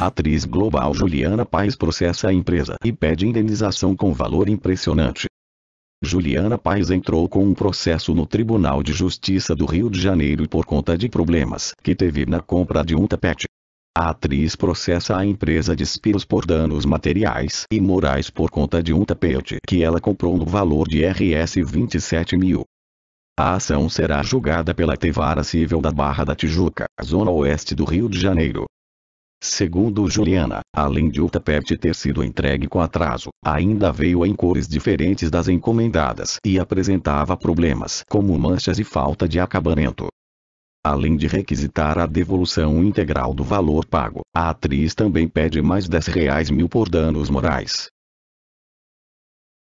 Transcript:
Atriz global Juliana Paz processa a empresa e pede indenização com valor impressionante. Juliana Paz entrou com um processo no Tribunal de Justiça do Rio de Janeiro por conta de problemas que teve na compra de um tapete. A atriz processa a empresa de Spiros por danos materiais e morais por conta de um tapete que ela comprou no valor de RS 27 mil. A ação será julgada pela Tevara Civil da Barra da Tijuca, Zona Oeste do Rio de Janeiro, Segundo Juliana, além de o tapete ter sido entregue com atraso, ainda veio em cores diferentes das encomendadas e apresentava problemas como manchas e falta de acabamento. Além de requisitar a devolução integral do valor pago, a atriz também pede mais R$ 10 mil por danos morais.